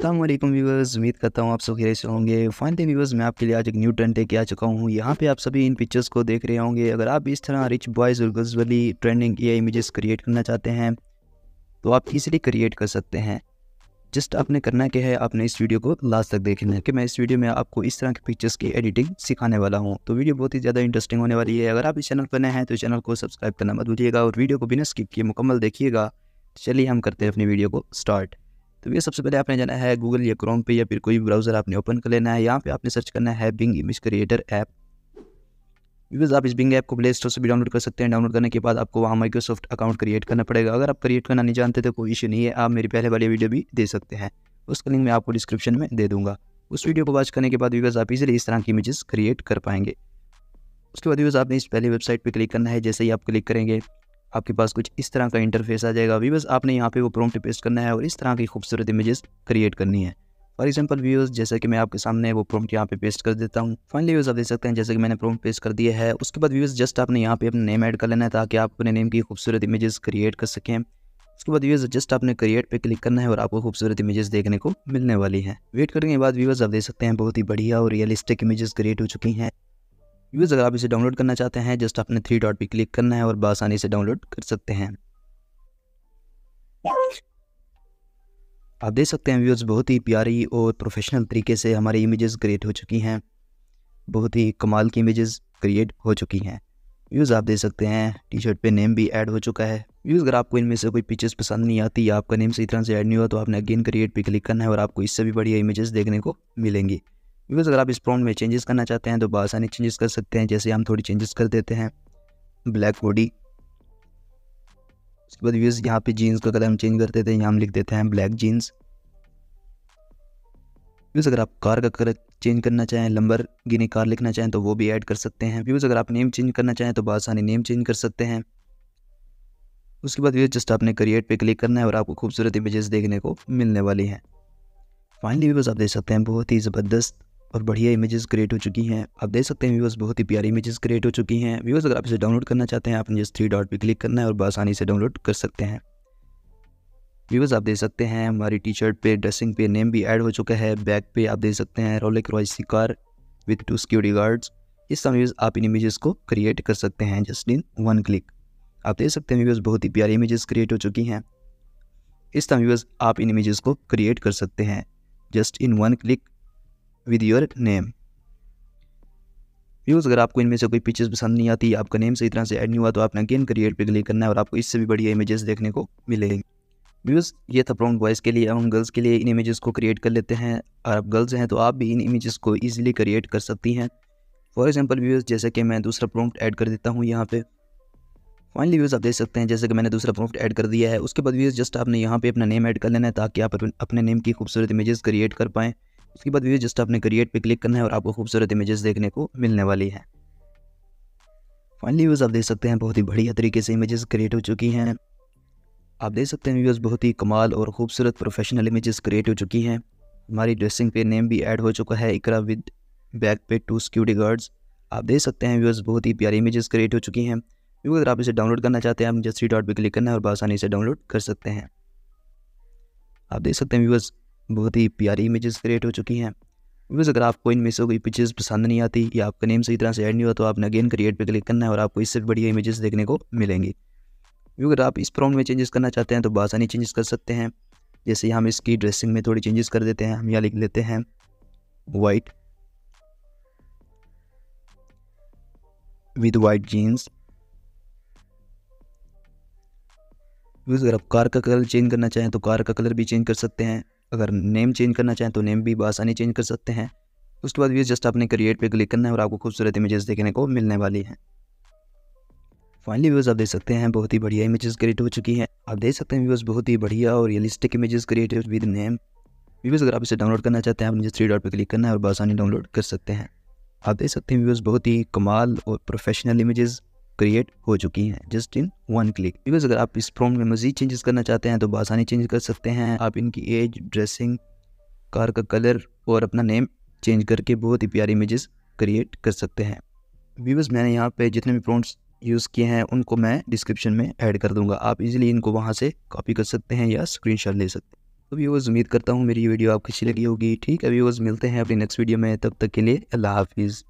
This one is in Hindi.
अल्लाम व्यूवर्स उम्मीद करता हूँ आप सब खेरे से होंगे फाइनली व्यूवर्स मैं आपके लिए आज एक न्यू ट्रेंड लेके आ चुका हूँ यहाँ पे आप सभी इन पिक्चर्स को देख रहे होंगे अगर आप इस तरह रिच बॉयज़ और गर्ल्स वाली ट्रेंडिंग या इमेजेस क्रिएट करना चाहते हैं तो आप इजीली क्रिएट कर सकते हैं जस्ट आपने करना क्या है आपने इस वीडियो को लास्ट तक देखना है कि मैं इस वीडियो में आपको इस तरह के पिक्चर्स की एडिटिंग सिखाने वाला हूँ तो वीडियो बहुत ही ज़्यादा इंटरेस्टिंग होने वाली है अगर आप इस चैनल पर नए हैं तो चैनल को सब्सक्राइब करना मत भूलिएगा और वीडियो को बिना स्किप किए मुकम्मल देखिएगा चलिए हम करते हैं अपनी वीडियो को स्टार्ट तो भैया सबसे पहले आपने जाना है गूगल या क्रोम पे या फिर कोई भी ब्राउज़र आपने ओपन कर लेना है यहाँ पे आपने सर्च करना है Bing image creator app because आप इस बिंग ऐप को प्ले स्टोर से भी डाउनलोड कर सकते हैं डाउनलोड करने के बाद आपको वहाँ माइक्रोसॉफ्ट अकाउंट क्रिएट करना पड़ेगा अगर आप क्रिएट करना नहीं जानते तो कोई इशू नहीं है आप मेरी पहले वाली वीडियो भी दे सकते हैं उसका लिंक मैं आपको डिस्क्रिप्शन में दे दूँगा उस वीडियो को वॉच करने के बाद व्यूवर्स आप इजीली इस तरह की इमेजेस क्रिएट कर पाएंगे उसके बाद व्यूवर्स आपने इस पहले वेबसाइट पर क्लिक करना है जैसे ही आप क्लिक करेंगे आपके पास कुछ इस तरह का इंटरफेस आ जाएगा व्यूअर्स आपने यहाँ पे वो प्रॉम्प्ट पेस्ट करना है और इस तरह की खूबसूरत इमेजेस क्रिएट करनी है फॉर एग्जाम्पल व्यूअर्स जैसे कि मैं आपके सामने वो प्रॉम्प्ट यहाँ पे पेस्ट कर देता हूँ फाइनली व्यूज़ आप देख सकते हैं जैसे कि मैंने प्रॉम्प्ट पेस्ट कर दिया है उसके बाद व्यूज़ जस्ट आपने यहाँ पे अपना नेम ऐड कर लेना है ताकि आप अपने नेम की खूबसूरत इमेजेस क्रिएट कर सकें उसके बाद व्यूज़ जस्ट आपने क्रिएट पे क्लिक करना है और आपको खूबसूरत इमेजेस देखने को मिलने वाली हैं वेट करने के बाद व्यूज़ आप देख सकते हैं बहुत ही बढ़िया और रियलिस्टिक इमेजेस क्रिएट हो चुकी हैं यूज़ अगर आप इसे डाउनलोड करना चाहते हैं जस्ट आपने थ्री डॉट पर क्लिक करना है और बसानी से डाउनलोड कर सकते हैं आप देख सकते हैं व्यूअर्स बहुत ही प्यारी और प्रोफेशनल तरीके से हमारी इमेजेस क्रिएट हो चुकी हैं बहुत ही कमाल की इमेजेस क्रिएट हो चुकी हैं व्यूज़ आप देख सकते हैं टी शर्ट पे नेम भी ऐड हो चुका है व्यूज़ अगर आपको इनमें से कोई पिक्चर्स पसंद नहीं आती या आपका नेम सही तरह से ऐड नहीं हुआ तो आपने अगेन क्रिएट पे क्लिक करना है और आपको इससे भी बढ़िया इमेजेस देखने को मिलेंगी बिकॉज़ अगर आप इस प्रॉम्प्ट में चेंजेस करना चाहते हैं तो बसानी चेंजेस कर सकते हैं जैसे हम थोड़ी चेंजेस कर देते हैं ब्लैक बॉडी उसके बाद व्यूज़ यहाँ पे जीन्स का कलर हम चेंज कर देते हैं यहाँ हम लिख देते हैं ब्लैक जीन्स व्यूज़ अगर आप कार का कलर चेंज करना चाहें लंबर गिनी कार लिखना चाहें तो वो भी ऐड कर सकते हैं व्यूज़ अगर आप नेम चेंज करना चाहें तो बसानी नेम चेंज कर सकते हैं उसके बाद व्यूज जस्ट आपने क्रिएट पर क्लिक करना है और आपको खूबसूरत इमेजेस देखने को मिलने वाली हैं फाइनली व्यूज आप देख सकते हैं बहुत ही ज़बरदस्त और बढ़िया इमेजेस क्रिएट हो चुकी हैं आप देख सकते हैं व्यूवर्स बहुत ही प्यारी इमेजेस क्रिएट हो चुकी हैं व्यूवर्स अगर आप इसे डाउनलोड करना चाहते हैं आप जिस थ्री डॉट पर क्लिक करना है और बसानी से डाउनलोड कर सकते हैं व्यूवर्स आप देख सकते हैं हमारी टी शर्ट पर ड्रेसिंग पे नेम भी ऐड हो चुका है बैक पे आप देख सकते हैं रोलिक रॉय सिकार car with two security guards इस समय व्यूज़ आप इन इमेजेस को क्रिएट कर सकते हैं जस्ट इन वन क्लिक आप देख सकते हैं व्यूवर्स बहुत ही प्यारी इमेजेस क्रिएट हो चुकी हैं इस तरह व्यूवर्स आप इन इमेजेस को क्रिएट कर सकते हैं just in one click with your name views अगर आपको इनमें से कोई पिक्चर्स पसंद नहीं आती आपका नेम सही तरह से ऐड नहीं हुआ तो आपने अगेन क्रिएट पर क्लिक करना है और आपको इससे भी बढ़िया इमेजेस देखने को मिलेगी व्यूज़ ये था प्रॉन्ट बॉयज़ के लिए हम गर्ल्स के लिए इन इमेजेस को क्रिएट कर लेते हैं और आप गर्ल्स हैं तो आप भी इन इमेजेस को ईजिली क्रिएट कर सकती हैं फॉर एग्जाम्पल व्यूज़ जैसे कि मैं दूसरा प्रॉम्प्ट ऐड कर देता हूँ यहाँ पे फाइनली व्यूज़ आप देख सकते हैं जैसे कि मैंने दूसरा प्रॉम्प्ट ऐड कर दिया है उसके बाद व्यूज़ जस्ट आपने यहाँ पे अपना नेम ऐड कर लेना है ताकि आप अपने नेम की खूबसूरत इमेजेस क्रिएट कर पाएँ उसके बाद व्यू जस्ट आपने क्रिएट पे क्लिक करना है और आपको खूबसूरत इमेजेस देखने को मिलने वाली है फाइनली व्यूज़ आप देख सकते हैं बहुत ही बढ़िया तरीके से इमेजेस क्रिएट हो चुकी हैं आप देख सकते हैं व्यूज़ बहुत ही कमाल और खूबसूरत प्रोफेशनल इमेजेस क्रिएट हो चुकी हैं हमारी ड्रेसिंग पे नेम भी ऐड हो चुका है इकरा विद बैक पे टू सिक्योरिटी गार्ड्स आप देख सकते हैं व्यूज़ बहुत ही प्यारी इमेजेस क्रिएट हो चुकी हैं व्यू अगर आप इसे डाउनलोड करना चाहते हैं आप जस्ट थ्री डॉट पर क्लिक करना है और बसानी से डाउनलोड कर सकते हैं आप देख सकते हैं व्यूज़ बहुत ही प्यारी इमेजेस क्रिएट हो चुकी हैं बिकॉज अगर आपको इनमें से कोई पिक्चर्स पसंद नहीं आती या आपका नेम सही तरह से ऐड नहीं हुआ तो आपने अगेन क्रिएट पर क्लिक करना है और आपको इससे बढ़िया इमेजेस देखने को मिलेंगी अगर आप इस प्रॉम्प्ट में चेंजेस करना चाहते हैं तो बासानी चेंजेस कर सकते हैं जैसे हम इसकी ड्रेसिंग में थोड़ी चेंजेस कर देते हैं हम यहाँ लिख लेते हैं वाइट विद वाइट जीन्स अगर आप कार का कलर चेंज करना चाहें तो कार का कलर भी चेंज कर सकते हैं अगर नेम चेंज करना चाहें तो नेम भी आसानी चेंज कर सकते हैं उसके बाद भी जस्ट आपने क्रिएट पे क्लिक करना है और आपको खूबसूरत इमेजेस देखने को मिलने वाली हैं फाइनली व्यूज़ आप देख सकते हैं बहुत ही बढ़िया इमेजेस क्रिएट हो चुकी हैं आप देख सकते हैं व्यूज़ बहुत ही बढ़िया और realistic images create with name views अगर आप इसे डाउनलोड करना चाहते हैं आप मुझे थ्री डॉट पर क्लिक करना है और आसानी डाउनलोड कर सकते हैं आप देख सकते हैं व्यूज़ बहुत ही कमाल और प्रोफेशनल इमेजेज़ क्रिएट हो चुकी हैं just in one click because अगर आप इस प्रॉम्प्ट में मजीद चेंजेस करना चाहते हैं तो बसानी चेंज कर सकते हैं आप इनकी एज ड्रेसिंग कार का कलर और अपना नेम चेंज करके बहुत ही प्यारी इमेजेस क्रिएट कर सकते हैं व्यूवर्स मैंने यहाँ पे जितने भी प्रॉन्ट्स यूज़ किए हैं उनको मैं डिस्क्रिप्शन में ऐड कर दूंगा आप इजीली इनको वहाँ से कॉपी कर सकते हैं या स्क्रीनशॉट ले सकते हैं तो व्यूवर्स उम्मीद करता हूँ मेरी वीडियो आपको अच्छी लगी होगी ठीक है व्यूवर्स मिलते हैं अपनी नेक्स्ट वीडियो में तब तक के लिए अल्लाह हाफिज़